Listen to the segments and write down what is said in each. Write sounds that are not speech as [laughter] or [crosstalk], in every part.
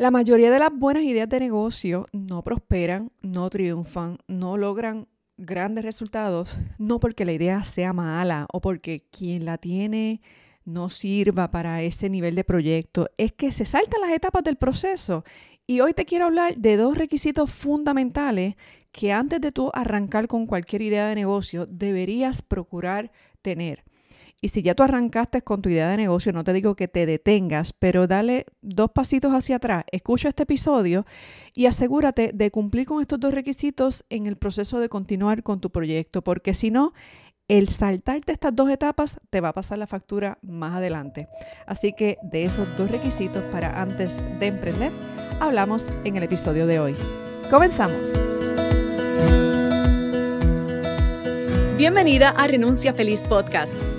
La mayoría de las buenas ideas de negocio no prosperan, no triunfan, no logran grandes resultados, no porque la idea sea mala o porque quien la tiene no sirva para ese nivel de proyecto, es que se saltan las etapas del proceso. Y hoy te quiero hablar de dos requisitos fundamentales que antes de tú arrancar con cualquier idea de negocio deberías procurar tener. Y si ya tú arrancaste con tu idea de negocio, no te digo que te detengas, pero dale dos pasitos hacia atrás, escucha este episodio y asegúrate de cumplir con estos dos requisitos en el proceso de continuar con tu proyecto, porque si no, el saltarte estas dos etapas te va a pasar la factura más adelante. Así que de esos dos requisitos para antes de emprender, hablamos en el episodio de hoy. Comenzamos. Bienvenida a Renuncia Feliz Podcast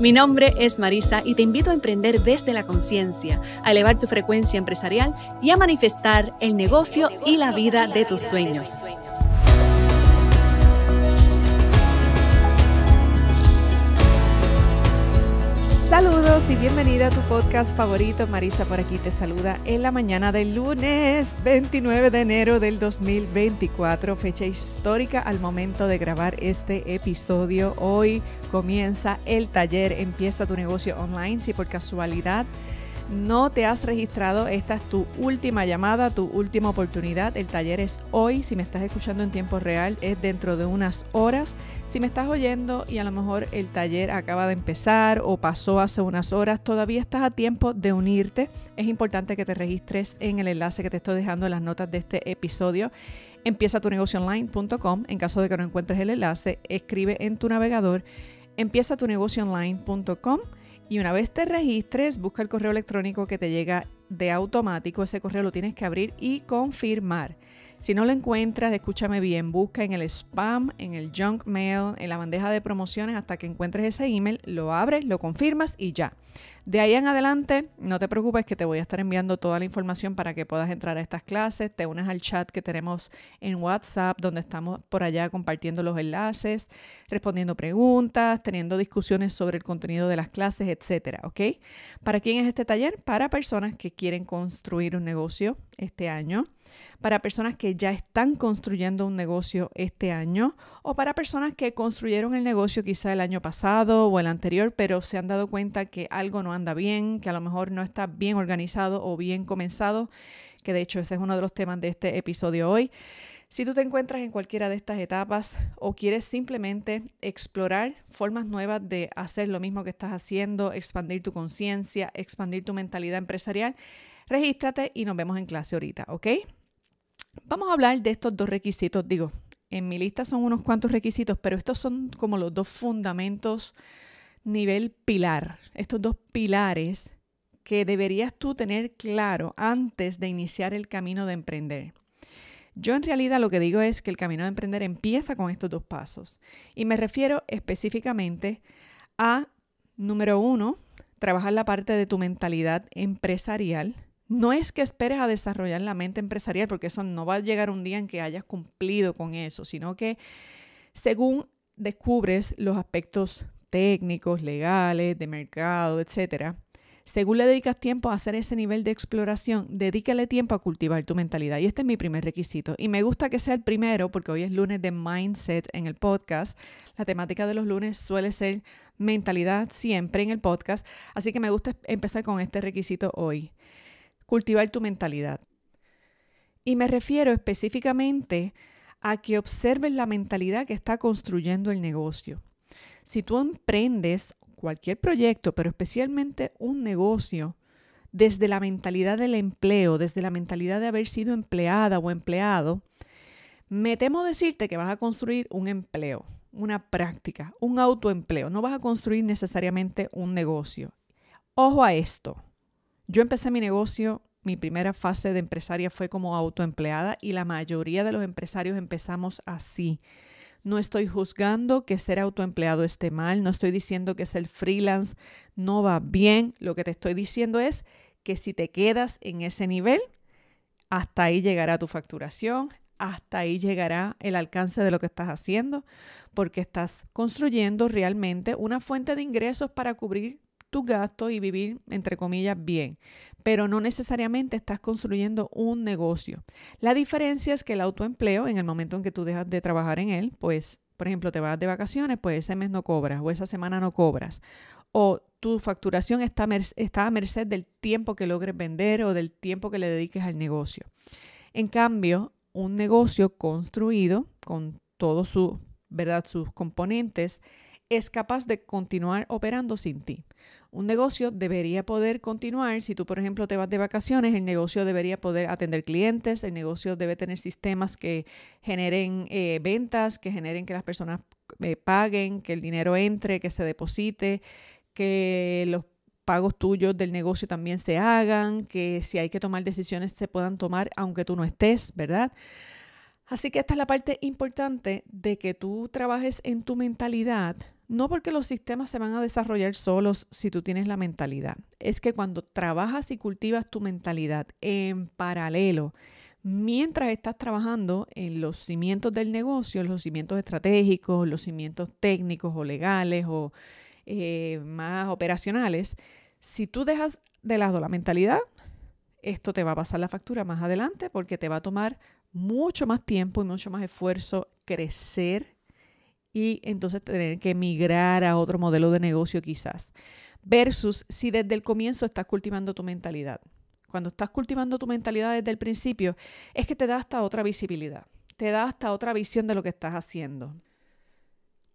Mi nombre es Marisa y te invito a emprender desde la conciencia, a elevar tu frecuencia empresarial y a manifestar el negocio y la vida de tus sueños. Saludos y bienvenida a tu podcast favorito. Marisa por aquí te saluda en la mañana del lunes 29 de enero del 2024, fecha histórica al momento de grabar este episodio. Hoy comienza el taller Empieza tu negocio online si por casualidad no te has registrado, esta es tu última llamada, tu última oportunidad. El taller es hoy, si me estás escuchando en tiempo real, es dentro de unas horas. Si me estás oyendo y a lo mejor el taller acaba de empezar o pasó hace unas horas, todavía estás a tiempo de unirte. Es importante que te registres en el enlace que te estoy dejando en las notas de este episodio. Empieza tu negocio online.com. En caso de que no encuentres el enlace, escribe en tu navegador empieza tu negocio online.com y una vez te registres, busca el correo electrónico que te llega de automático. Ese correo lo tienes que abrir y confirmar. Si no lo encuentras, escúchame bien, busca en el spam, en el junk mail, en la bandeja de promociones hasta que encuentres ese email, lo abres, lo confirmas y ya. De ahí en adelante, no te preocupes que te voy a estar enviando toda la información para que puedas entrar a estas clases, te unas al chat que tenemos en WhatsApp, donde estamos por allá compartiendo los enlaces, respondiendo preguntas, teniendo discusiones sobre el contenido de las clases, etcétera, ¿ok? ¿Para quién es este taller? Para personas que quieren construir un negocio este año, para personas que ya están construyendo un negocio este año o para personas que construyeron el negocio quizá el año pasado o el anterior, pero se han dado cuenta que algo no anda bien, que a lo mejor no está bien organizado o bien comenzado, que de hecho ese es uno de los temas de este episodio hoy. Si tú te encuentras en cualquiera de estas etapas o quieres simplemente explorar formas nuevas de hacer lo mismo que estás haciendo, expandir tu conciencia, expandir tu mentalidad empresarial, regístrate y nos vemos en clase ahorita, ¿ok? Vamos a hablar de estos dos requisitos. Digo, en mi lista son unos cuantos requisitos, pero estos son como los dos fundamentos nivel pilar, estos dos pilares que deberías tú tener claro antes de iniciar el camino de emprender. Yo en realidad lo que digo es que el camino de emprender empieza con estos dos pasos y me refiero específicamente a, número uno, trabajar la parte de tu mentalidad empresarial. No es que esperes a desarrollar la mente empresarial porque eso no va a llegar un día en que hayas cumplido con eso, sino que según descubres los aspectos técnicos, legales, de mercado, etc. Según le dedicas tiempo a hacer ese nivel de exploración, dedícale tiempo a cultivar tu mentalidad. Y este es mi primer requisito. Y me gusta que sea el primero porque hoy es lunes de mindset en el podcast. La temática de los lunes suele ser mentalidad siempre en el podcast. Así que me gusta empezar con este requisito hoy. Cultivar tu mentalidad. Y me refiero específicamente a que observes la mentalidad que está construyendo el negocio. Si tú emprendes cualquier proyecto, pero especialmente un negocio, desde la mentalidad del empleo, desde la mentalidad de haber sido empleada o empleado, me temo decirte que vas a construir un empleo, una práctica, un autoempleo. No vas a construir necesariamente un negocio. Ojo a esto. Yo empecé mi negocio, mi primera fase de empresaria fue como autoempleada y la mayoría de los empresarios empezamos así no estoy juzgando que ser autoempleado esté mal, no estoy diciendo que ser freelance no va bien, lo que te estoy diciendo es que si te quedas en ese nivel, hasta ahí llegará tu facturación, hasta ahí llegará el alcance de lo que estás haciendo, porque estás construyendo realmente una fuente de ingresos para cubrir tus gastos y vivir, entre comillas, bien, pero no necesariamente estás construyendo un negocio. La diferencia es que el autoempleo, en el momento en que tú dejas de trabajar en él, pues, por ejemplo, te vas de vacaciones, pues ese mes no cobras o esa semana no cobras. O tu facturación está, está a merced del tiempo que logres vender o del tiempo que le dediques al negocio. En cambio, un negocio construido con todos ¿verdad? Sus componentes es capaz de continuar operando sin ti. Un negocio debería poder continuar, si tú por ejemplo te vas de vacaciones, el negocio debería poder atender clientes, el negocio debe tener sistemas que generen eh, ventas, que generen que las personas eh, paguen, que el dinero entre, que se deposite, que los pagos tuyos del negocio también se hagan, que si hay que tomar decisiones se puedan tomar aunque tú no estés, ¿verdad? Así que esta es la parte importante de que tú trabajes en tu mentalidad no porque los sistemas se van a desarrollar solos si tú tienes la mentalidad. Es que cuando trabajas y cultivas tu mentalidad en paralelo, mientras estás trabajando en los cimientos del negocio, los cimientos estratégicos, los cimientos técnicos o legales o eh, más operacionales, si tú dejas de lado la mentalidad, esto te va a pasar la factura más adelante porque te va a tomar mucho más tiempo y mucho más esfuerzo crecer y entonces tener que migrar a otro modelo de negocio quizás. Versus si desde el comienzo estás cultivando tu mentalidad. Cuando estás cultivando tu mentalidad desde el principio, es que te da hasta otra visibilidad, te da hasta otra visión de lo que estás haciendo.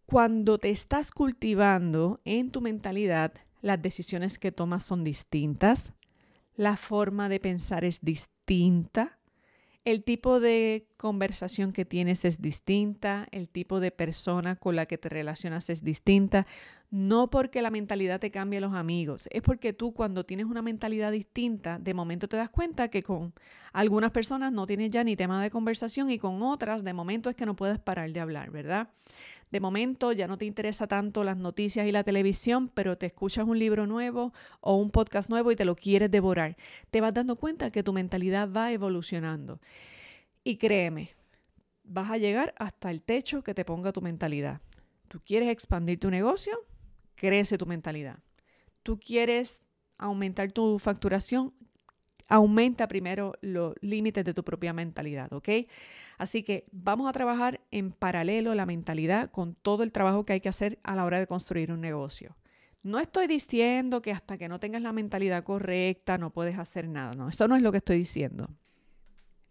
Cuando te estás cultivando en tu mentalidad, las decisiones que tomas son distintas, la forma de pensar es distinta, el tipo de conversación que tienes es distinta, el tipo de persona con la que te relacionas es distinta. No porque la mentalidad te cambie los amigos, es porque tú cuando tienes una mentalidad distinta, de momento te das cuenta que con algunas personas no tienes ya ni tema de conversación y con otras de momento es que no puedes parar de hablar, ¿verdad? De momento ya no te interesa tanto las noticias y la televisión, pero te escuchas un libro nuevo o un podcast nuevo y te lo quieres devorar. Te vas dando cuenta que tu mentalidad va evolucionando. Y créeme, vas a llegar hasta el techo que te ponga tu mentalidad. Tú quieres expandir tu negocio, crece tu mentalidad. Tú quieres aumentar tu facturación, aumenta primero los límites de tu propia mentalidad, ¿ok? Así que vamos a trabajar en paralelo la mentalidad con todo el trabajo que hay que hacer a la hora de construir un negocio. No estoy diciendo que hasta que no tengas la mentalidad correcta no puedes hacer nada, no, eso no es lo que estoy diciendo.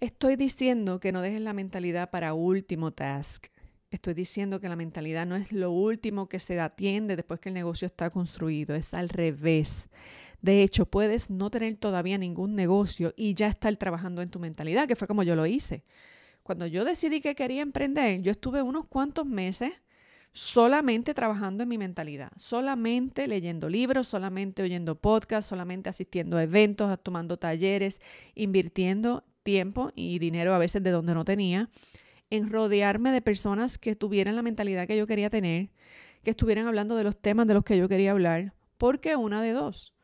Estoy diciendo que no dejes la mentalidad para último task. Estoy diciendo que la mentalidad no es lo último que se atiende después que el negocio está construido, es al revés. De hecho, puedes no tener todavía ningún negocio y ya estar trabajando en tu mentalidad, que fue como yo lo hice. Cuando yo decidí que quería emprender, yo estuve unos cuantos meses solamente trabajando en mi mentalidad, solamente leyendo libros, solamente oyendo podcasts, solamente asistiendo a eventos, tomando talleres, invirtiendo tiempo y dinero a veces de donde no tenía, en rodearme de personas que tuvieran la mentalidad que yo quería tener, que estuvieran hablando de los temas de los que yo quería hablar, porque una de dos,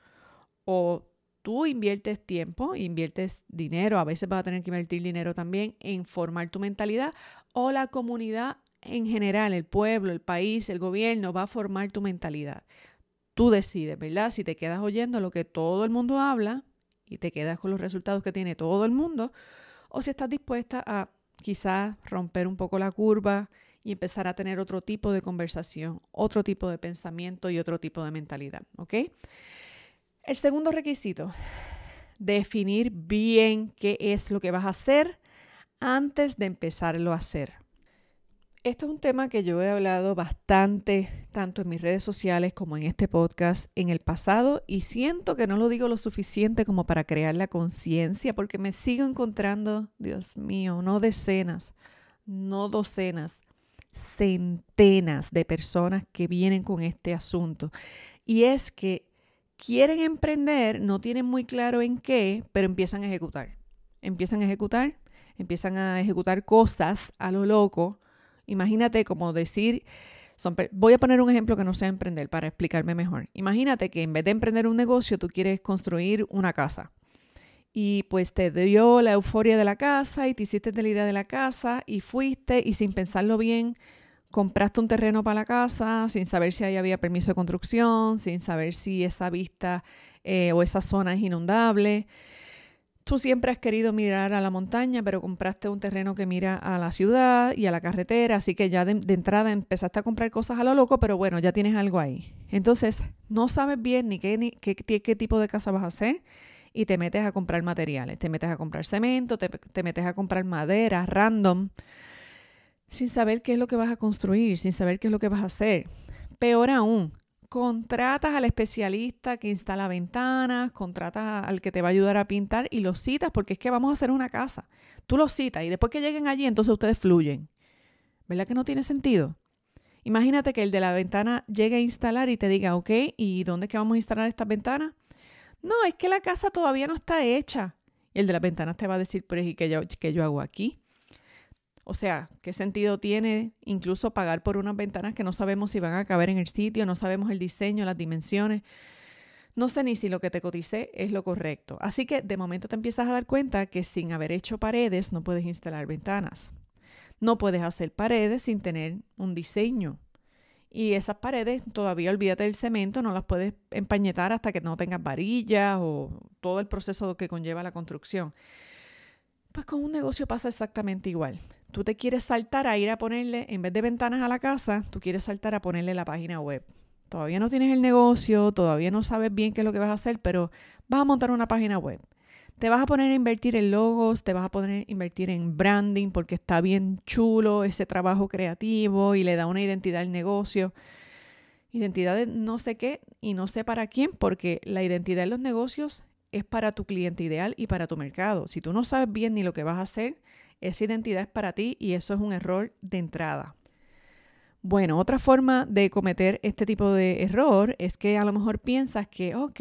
o tú inviertes tiempo, inviertes dinero, a veces vas a tener que invertir dinero también en formar tu mentalidad o la comunidad en general, el pueblo, el país, el gobierno va a formar tu mentalidad. Tú decides, ¿verdad? Si te quedas oyendo lo que todo el mundo habla y te quedas con los resultados que tiene todo el mundo o si estás dispuesta a quizás romper un poco la curva y empezar a tener otro tipo de conversación, otro tipo de pensamiento y otro tipo de mentalidad, ¿ok? El segundo requisito, definir bien qué es lo que vas a hacer antes de empezarlo a hacer. Esto es un tema que yo he hablado bastante, tanto en mis redes sociales como en este podcast en el pasado, y siento que no lo digo lo suficiente como para crear la conciencia, porque me sigo encontrando, Dios mío, no decenas, no docenas, centenas de personas que vienen con este asunto. Y es que quieren emprender, no tienen muy claro en qué, pero empiezan a ejecutar. Empiezan a ejecutar, empiezan a ejecutar cosas a lo loco. Imagínate como decir, voy a poner un ejemplo que no sea emprender para explicarme mejor. Imagínate que en vez de emprender un negocio, tú quieres construir una casa. Y pues te dio la euforia de la casa y te hiciste de la idea de la casa y fuiste y sin pensarlo bien compraste un terreno para la casa sin saber si ahí había permiso de construcción, sin saber si esa vista eh, o esa zona es inundable. Tú siempre has querido mirar a la montaña, pero compraste un terreno que mira a la ciudad y a la carretera, así que ya de, entrada empezaste a comprar cosas a lo loco, pero bueno, ya tienes algo ahí. Entonces, no sabes bien ni qué, ni qué, tipo de casa vas a hacer y te metes a comprar materiales, te metes a comprar cemento, te, te metes a comprar madera random sin saber qué es lo que vas a construir, sin saber qué es lo que vas a hacer. Peor aún, contratas al especialista que instala ventanas, contratas al que te va a ayudar a pintar y los citas porque es que vamos a hacer una casa. Tú los citas y después que lleguen allí, entonces ustedes fluyen. ¿Verdad que no tiene sentido? Imagínate que el de la ventana llegue a instalar y te diga, ok, ¿y dónde es que vamos a instalar estas ventanas? No, es que la casa todavía no está hecha. Y el de las ventanas te va a decir, pero ¿y que qué yo hago aquí? O sea, ¿qué sentido tiene incluso pagar por unas ventanas que no sabemos si van a caber en el sitio, no sabemos el diseño, las dimensiones? No sé ni si lo que te cotizé es lo correcto. Así que de momento te empiezas a dar cuenta que sin haber hecho paredes no puedes instalar ventanas. No puedes hacer paredes sin tener un diseño. Y esas paredes, todavía olvídate del cemento, no las puedes empañetar hasta que no tengas varillas o todo el proceso que conlleva la construcción. Pues con un negocio pasa exactamente igual tú te quieres saltar a ir a ponerle, en vez de ventanas a la casa, tú quieres saltar a ponerle la página web. Todavía no tienes el negocio, todavía no sabes bien qué es lo que vas a hacer, pero vas a montar una página web. Te vas a poner a invertir en logos, te vas a poner a invertir en branding porque está bien chulo ese trabajo creativo y le da una identidad al negocio. Identidad de no sé qué y no sé para quién, porque la identidad de los negocios es para tu cliente ideal y para tu mercado. Si tú no sabes bien ni lo que vas a hacer, esa identidad es para ti y eso es un error de entrada. Bueno, otra forma de cometer este tipo de error es que a lo mejor piensas que, ok,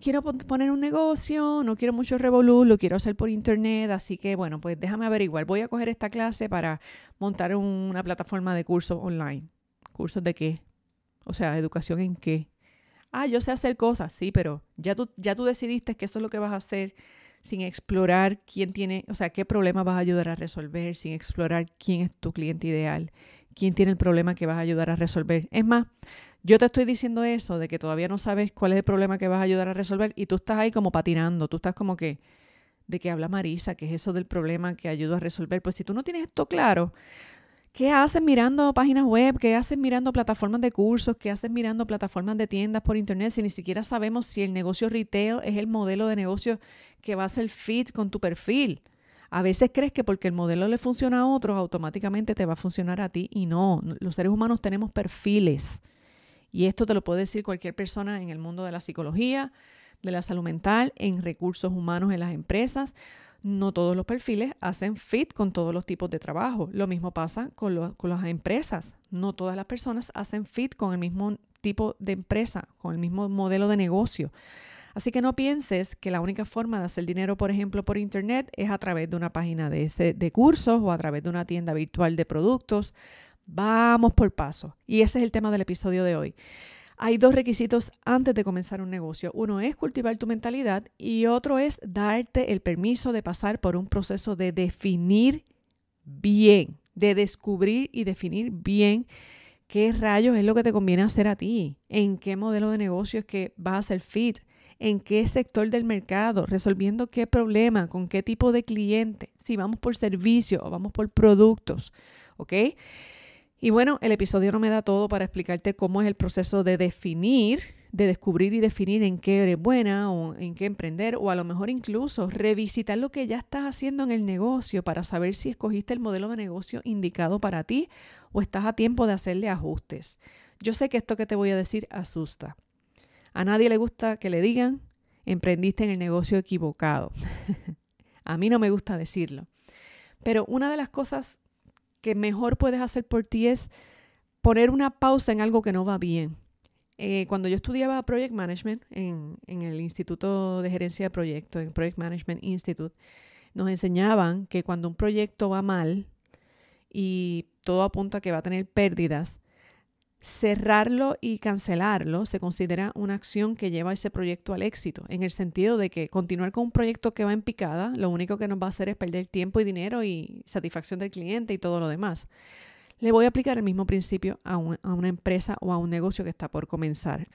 quiero poner un negocio, no quiero mucho revolú, lo quiero hacer por internet, así que bueno, pues déjame averiguar, voy a coger esta clase para montar una plataforma de cursos online. ¿Cursos de qué? O sea, educación en qué. Ah, yo sé hacer cosas, sí, pero ya tú, ya tú decidiste que eso es lo que vas a hacer sin explorar quién tiene, o sea, qué problema vas a ayudar a resolver, sin explorar quién es tu cliente ideal, quién tiene el problema que vas a ayudar a resolver. Es más, yo te estoy diciendo eso, de que todavía no sabes cuál es el problema que vas a ayudar a resolver y tú estás ahí como patinando, tú estás como que, ¿de qué habla Marisa? ¿Qué es eso del problema que ayudo a resolver? Pues si tú no tienes esto claro, ¿Qué haces mirando páginas web? ¿Qué haces mirando plataformas de cursos? ¿Qué haces mirando plataformas de tiendas por internet si ni siquiera sabemos si el negocio retail es el modelo de negocio que va a ser fit con tu perfil? A veces crees que porque el modelo le funciona a otros, automáticamente te va a funcionar a ti y no. Los seres humanos tenemos perfiles. Y esto te lo puede decir cualquier persona en el mundo de la psicología, de la salud mental, en recursos humanos, en las empresas no todos los perfiles hacen fit con todos los tipos de trabajo. Lo mismo pasa con, las empresas. No todas las personas hacen fit con el mismo tipo de empresa, con el mismo modelo de negocio. Así que no pienses que la única forma de hacer dinero, por ejemplo, por Internet es a través de una página de, de cursos o a través de una tienda virtual de productos. Vamos por paso. Y ese es el tema del episodio de hoy. Hay dos requisitos antes de comenzar un negocio. Uno es cultivar tu mentalidad y otro es darte el permiso de pasar por un proceso de definir bien, de descubrir y definir bien qué rayos es lo que te conviene hacer a ti, en qué modelo de negocio es que vas a ser fit, en qué sector del mercado, resolviendo qué problema, con qué tipo de cliente, si vamos por servicio o vamos por productos, ¿ok? Y bueno, el episodio no me da todo para explicarte cómo es el proceso de definir, de descubrir y definir en qué eres buena o en qué emprender o a lo mejor incluso revisitar lo que ya estás haciendo en el negocio para saber si escogiste el modelo de negocio indicado para ti o estás a tiempo de hacerle ajustes. Yo sé que esto que te voy a decir asusta. A nadie le gusta que le digan, emprendiste en el negocio equivocado. [laughs] a mí no me gusta decirlo. Pero una de las cosas que mejor puedes hacer por ti es poner una pausa en algo que no va bien. Eh, cuando yo estudiaba Project Management en, el Instituto de Gerencia de Proyectos, en Project Management Institute, nos enseñaban que cuando un proyecto va mal y todo apunta a que va a tener pérdidas, Cerrarlo y cancelarlo se considera una acción que lleva ese proyecto al éxito, en el sentido de que continuar con un proyecto que va en picada, lo único que nos va a hacer es perder tiempo y dinero y satisfacción del cliente y todo lo demás. Le voy a aplicar el mismo principio a, a una empresa o a un negocio que está por comenzar.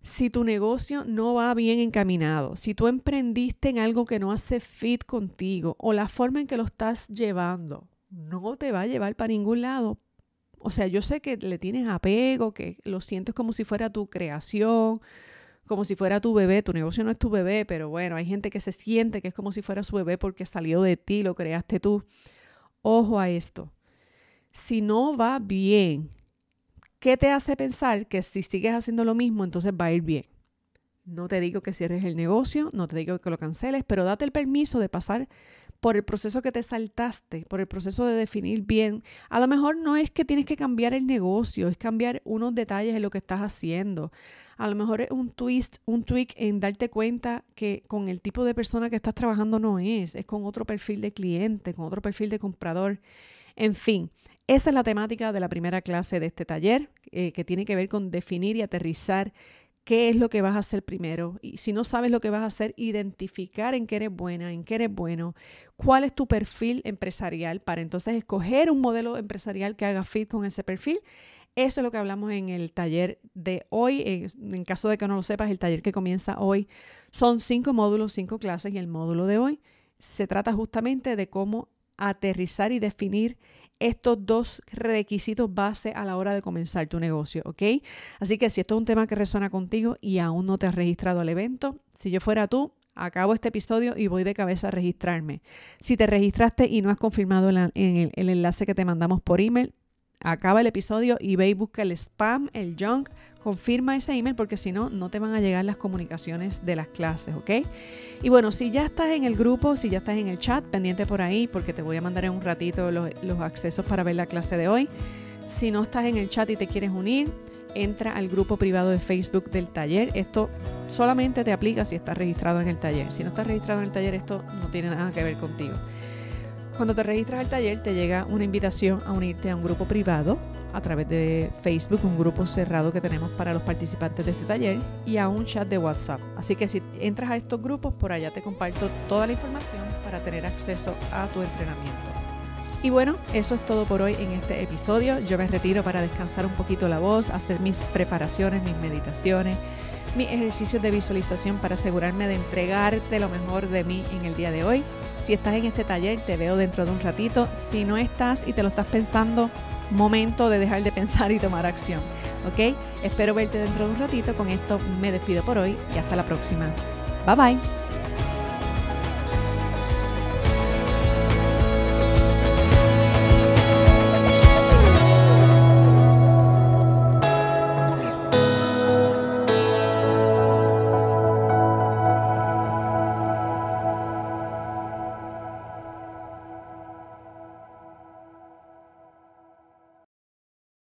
Si tu negocio no va bien encaminado, si tú emprendiste en algo que no hace fit contigo o la forma en que lo estás llevando no te va a llevar para ningún lado, o sea, yo sé que le tienes apego, que lo sientes como si fuera tu creación, como si fuera tu bebé, tu negocio no es tu bebé, pero bueno, hay gente que se siente que es como si fuera su bebé porque salió de ti, lo creaste tú. Ojo a esto. Si no va bien, ¿qué te hace pensar que si sigues haciendo lo mismo, entonces va a ir bien? No te digo que cierres el negocio, no te digo que lo canceles, pero date el permiso de pasar por el proceso que te saltaste, por el proceso de definir bien. A lo mejor no es que tienes que cambiar el negocio, es cambiar unos detalles en lo que estás haciendo. A lo mejor es un twist, un tweak en darte cuenta que con el tipo de persona que estás trabajando no es, es con otro perfil de cliente, con otro perfil de comprador. En fin, esa es la temática de la primera clase de este taller, eh, que tiene que ver con definir y aterrizar qué es lo que vas a hacer primero. Y si no sabes lo que vas a hacer, identificar en qué eres buena, en qué eres bueno, cuál es tu perfil empresarial para entonces escoger un modelo empresarial que haga fit con ese perfil. Eso es lo que hablamos en el taller de hoy. En caso de que no lo sepas, el taller que comienza hoy son cinco módulos, cinco clases y el módulo de hoy se trata justamente de cómo aterrizar y definir estos dos requisitos base a la hora de comenzar tu negocio, ¿ok? Así que si esto es un tema que resuena contigo y aún no te has registrado al evento, si yo fuera tú, acabo este episodio y voy de cabeza a registrarme. Si te registraste y no has confirmado el, el enlace que te mandamos por email, acaba el episodio y ve busca el spam, el junk, confirma ese email porque si no, no te van a llegar las comunicaciones de las clases, ¿ok? Y bueno, si ya estás en el grupo, si ya estás en el chat, pendiente por ahí porque te voy a mandar en un ratito los, los accesos para ver la clase de hoy. Si no estás en el chat y te quieres unir, entra al grupo privado de Facebook del taller. Esto solamente te aplica si estás registrado en el taller. Si no estás registrado en el taller, esto no tiene nada que ver contigo. Cuando te registras al taller te llega una invitación a unirte a un grupo privado a través de Facebook, un grupo cerrado que tenemos para los participantes de este taller y a un chat de WhatsApp. Así que si entras a estos grupos, por allá te comparto toda la información para tener acceso a tu entrenamiento. Y bueno, eso es todo por hoy en este episodio. Yo me retiro para descansar un poquito la voz, hacer mis preparaciones, mis meditaciones, mis ejercicios de visualización para asegurarme de entregarte lo mejor de mí en el día de hoy. Si estás en este taller, te veo dentro de un ratito. Si no estás y te lo estás pensando, momento de dejar de pensar y tomar acción. ¿Ok? Espero verte dentro de un ratito. Con esto me despido por hoy y hasta la próxima. Bye bye.